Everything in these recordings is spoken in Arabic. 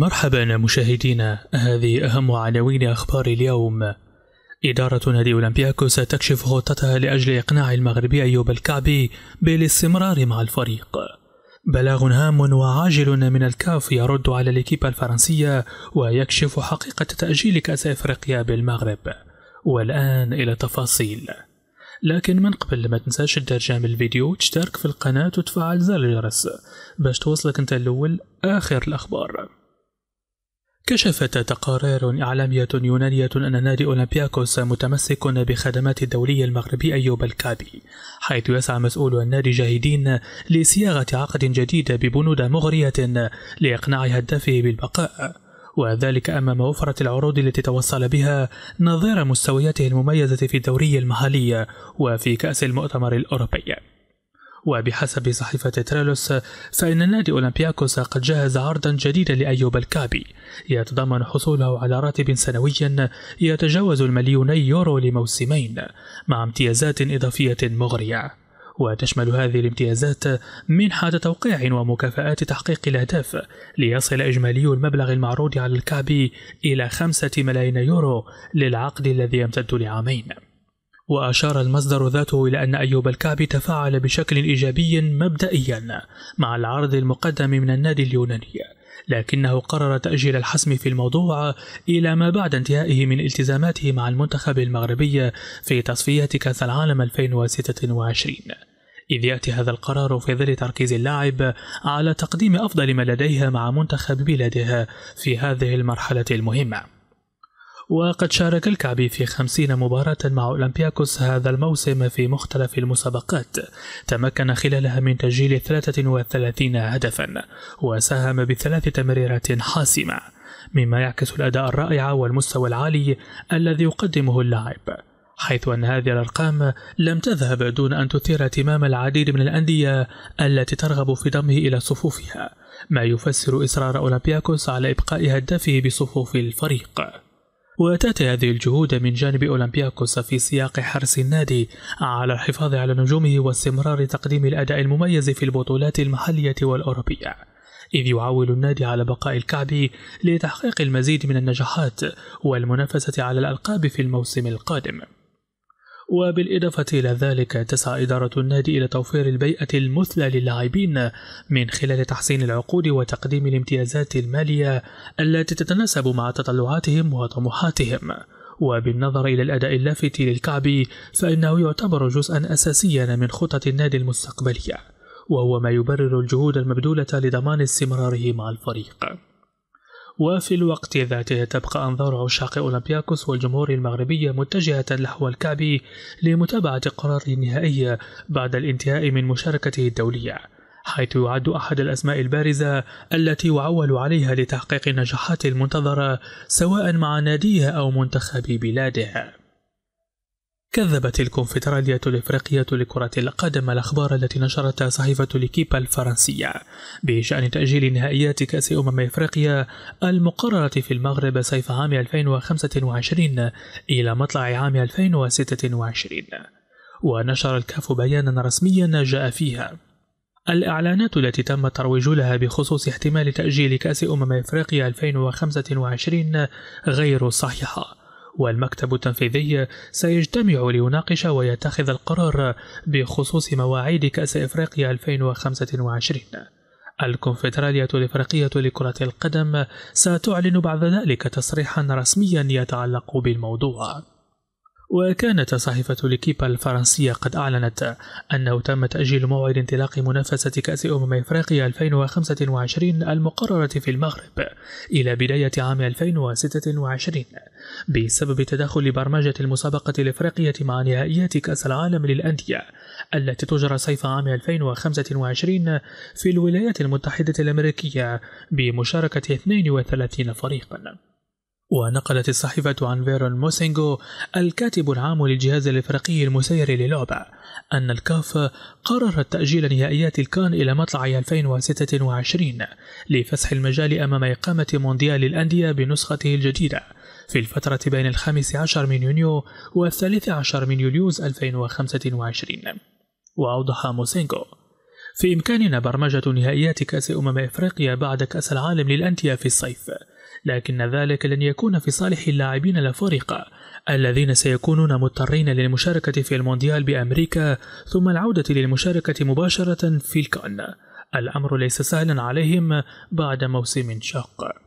مرحبا مشاهدينا هذه أهم عناوين أخبار اليوم إدارة نادي أولمبياكوس تكشف خطتها لأجل إقناع المغربي أيوب الكعبي بالاستمرار مع الفريق بلاغ هام وعاجل من الكاف يرد على الإكيبا الفرنسية ويكشف حقيقة تأجيل كأس إفريقيا بالمغرب والآن إلى تفاصيل لكن من قبل ما تنساش دير جام الفيديو تشترك في القناة وتفعل زر الجرس باش توصلك انت الأول آخر الأخبار كشفت تقارير إعلامية يونانية أن نادي أولمبياكوس متمسك بخدمات الدولي المغربي أيوب الكابي حيث يسعى مسؤول النادي جاهدين لصياغة عقد جديد ببنود مغرية لإقناع هدافه بالبقاء وذلك أمام وفرة العروض التي توصل بها نظير مستوياته المميزة في الدوري المحلي وفي كأس المؤتمر الأوروبي وبحسب صحيفة تريلوس فإن نادي أولمبياكوس قد جهز عرضا جديدا لأيوب الكابي يتضمن حصوله على راتب سنويا يتجاوز المليوني يورو لموسمين مع امتيازات إضافية مغرية وتشمل هذه الامتيازات منحة توقيع ومكافآت تحقيق الأهداف ليصل إجمالي المبلغ المعروض على الكعبي إلى خمسة ملايين يورو للعقد الذي يمتد لعامين وأشار المصدر ذاته إلى أن أيوب الكعبي تفاعل بشكل إيجابي مبدئيا مع العرض المقدم من النادي اليوناني لكنه قرر تأجيل الحسم في الموضوع إلى ما بعد انتهائه من التزاماته مع المنتخب المغربي في تصفية كأس العالم 2026 إذ يأتي هذا القرار في ظل تركيز اللاعب على تقديم أفضل ما لديه مع منتخب بلاده في هذه المرحلة المهمة وقد شارك الكعبي في خمسين مباراة مع أولمبياكوس هذا الموسم في مختلف المسابقات تمكن خلالها من تسجيل 33 هدفا وساهم بثلاث تمريرات حاسمة مما يعكس الأداء الرائع والمستوى العالي الذي يقدمه اللاعب حيث أن هذه الأرقام لم تذهب دون أن تثير اهتمام العديد من الأندية التي ترغب في ضمه إلى صفوفها ما يفسر إصرار أولمبياكوس على إبقاء هدافه بصفوف الفريق وتأتي هذه الجهود من جانب أولمبياكوس في سياق حرص النادي على الحفاظ على نجومه واستمرار تقديم الأداء المميز في البطولات المحلية والأوروبية إذ يعول النادي على بقاء الكعب لتحقيق المزيد من النجاحات والمنافسة على الألقاب في الموسم القادم وبالإضافة إلى ذلك تسعى إدارة النادي إلى توفير البيئة المثلى للاعبين من خلال تحسين العقود وتقديم الامتيازات المالية التي تتناسب مع تطلعاتهم وطموحاتهم وبالنظر إلى الأداء اللافت للكعبي فإنه يعتبر جزءا أساسيا من خطط النادي المستقبلية وهو ما يبرر الجهود المبذولة لضمان استمراره مع الفريق وفي الوقت ذاته تبقى أنظار عشاق أولمبياكوس والجمهور المغربي متجهة نحو الكعب لمتابعة قرار النهائي بعد الانتهاء من مشاركته الدولية حيث يعد أحد الأسماء البارزة التي يعول عليها لتحقيق النجاحات المنتظرة سواء مع ناديه أو منتخب بلاده كذبت الكونفدرالية الإفريقية لكرة القدم الأخبار التي نشرتها صحيفة ليكيبا الفرنسية بشأن تأجيل نهائيات كأس أمم إفريقيا المقررة في المغرب صيف عام 2025 إلى مطلع عام 2026 ونشر الكاف بيانا رسميا جاء فيها الإعلانات التي تم الترويج لها بخصوص احتمال تأجيل كأس أمم إفريقيا 2025 غير صحيحة والمكتب التنفيذي سيجتمع ليناقش ويتخذ القرار بخصوص مواعيد كأس إفريقيا 2025 الكونفدرالية الإفريقية لكرة القدم ستعلن بعد ذلك تصريحا رسميا يتعلق بالموضوع وكانت صحيفة ليكيبا الفرنسية قد أعلنت أنه تم تأجيل موعد انطلاق منافسة كأس أمم إفريقيا 2025 المقررة في المغرب إلى بداية عام 2026 بسبب تدخل برمجة المسابقة الإفريقية مع نهائيات كأس العالم للأندية التي تجرى صيف عام 2025 في الولايات المتحدة الأمريكية بمشاركة 32 فريقًا. ونقلت الصحيفة عن فيرون موسينغو الكاتب العام للجهاز الإفريقي المسير للعبة أن الكاف قررت تأجيل نهائيات الكان إلى مطلع 2026 لفسح المجال أمام إقامة مونديال الأندية بنسخته الجديدة في الفترة بين الخامس عشر من يونيو والثالث عشر من يوليوز 2025 وأوضح موسينغو في إمكاننا برمجة نهائيات كأس أمم إفريقيا بعد كأس العالم للأندية في الصيف، لكن ذلك لن يكون في صالح اللاعبين الأفارقة الذين سيكونون مضطرين للمشاركة في المونديال بأمريكا ثم العودة للمشاركة مباشرة في الكون. الأمر ليس سهلا عليهم بعد موسم شاق.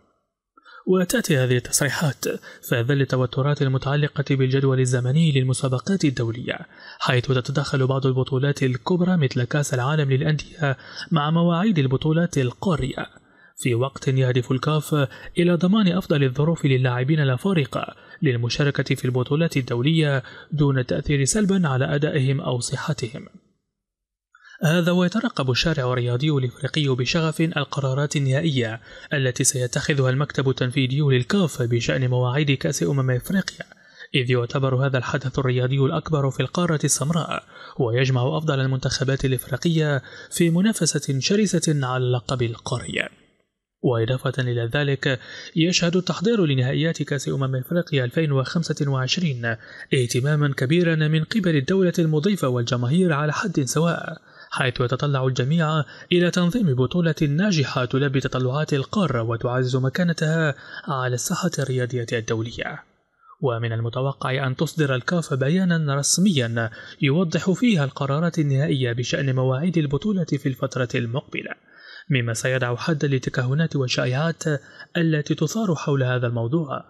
وتأتي هذه التصريحات في ظل التوترات المتعلقة بالجدول الزمني للمسابقات الدولية حيث تتدخل بعض البطولات الكبرى مثل كأس العالم للأندية مع مواعيد البطولات القارية في وقت يهدف الكاف إلى ضمان أفضل الظروف للاعبين الأفارقة للمشاركة في البطولات الدولية دون تأثير سلبا على أدائهم أو صحتهم هذا ويترقب الشارع الرياضي الإفريقي بشغف القرارات النهائية التي سيتخذها المكتب التنفيذي للكاف بشأن مواعيد كأس أمم إفريقيا إذ يعتبر هذا الحدث الرياضي الأكبر في القارة السمراء ويجمع أفضل المنتخبات الإفريقية في منافسة شرسة على لقب القرية وإضافة إلى ذلك يشهد التحضير لنهائيات كأس أمم إفريقيا 2025 اهتماما كبيرا من قبل الدولة المضيفة والجماهير على حد سواء حيث يتطلع الجميع إلى تنظيم بطولة ناجحة تلبي تطلعات القارة وتعزز مكانتها على الساحة الرياضية الدولية. ومن المتوقع أن تصدر الكاف بيانا رسميا يوضح فيها القرارات النهائية بشأن مواعيد البطولة في الفترة المقبلة. مما سيضع حدا للتكهنات والشائعات التي تثار حول هذا الموضوع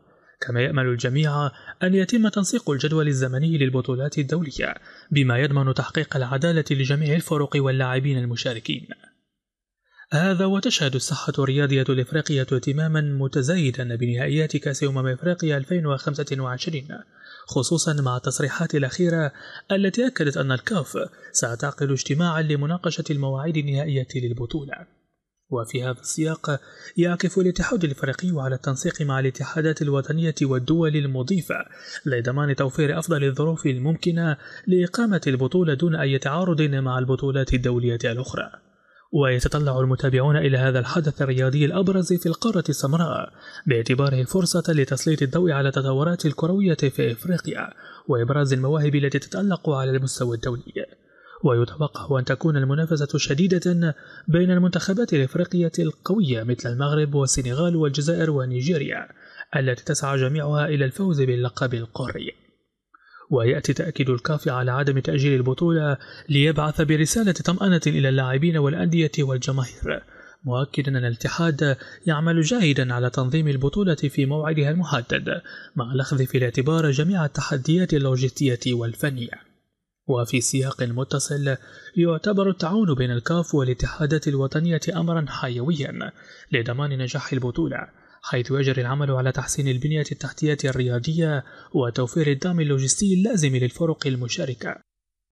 كما يأمل الجميع أن يتم تنسيق الجدول الزمني للبطولات الدولية بما يضمن تحقيق العدالة لجميع الفرق واللاعبين المشاركين هذا وتشهد الصحة الرياضية الإفريقية اهتماما متزايدا بنهائيات كأس أمم إفريقيا 2025 خصوصا مع التصريحات الأخيرة التي أكدت أن الكاف ستعقد اجتماعا لمناقشة المواعيد النهائية للبطولة وفي هذا السياق يعكف الاتحاد الافريقي على التنسيق مع الاتحادات الوطنيه والدول المضيفه لضمان توفير افضل الظروف الممكنه لاقامه البطوله دون اي تعارض مع البطولات الدوليه الاخرى ويتطلع المتابعون إلى هذا الحدث الرياضي الأبرز في القارة السمراء باعتباره الفرصة لتسليط الضوء على التطورات الكروية في إفريقيا وإبراز المواهب التي تتألق على المستوى الدولي ويتوقع أن تكون المنافسة شديدة بين المنتخبات الإفريقية القوية مثل المغرب والسنغال والجزائر ونيجيريا التي تسعى جميعها إلى الفوز باللقب القاري ويأتي تأكيد الكاف على عدم تأجيل البطولة ليبعث برسالة طمأنة إلى اللاعبين والأندية والجماهير مؤكدا أن الاتحاد يعمل جاهدا على تنظيم البطولة في موعدها المحدد مع الأخذ في الاعتبار جميع التحديات اللوجستية والفنية وفي سياق متصل يعتبر التعاون بين الكاف والاتحادات الوطنية أمرا حيويا لضمان نجاح البطولة حيث يجري العمل على تحسين البنية التحتية الرياضية وتوفير الدعم اللوجستي اللازم للفرق المشاركة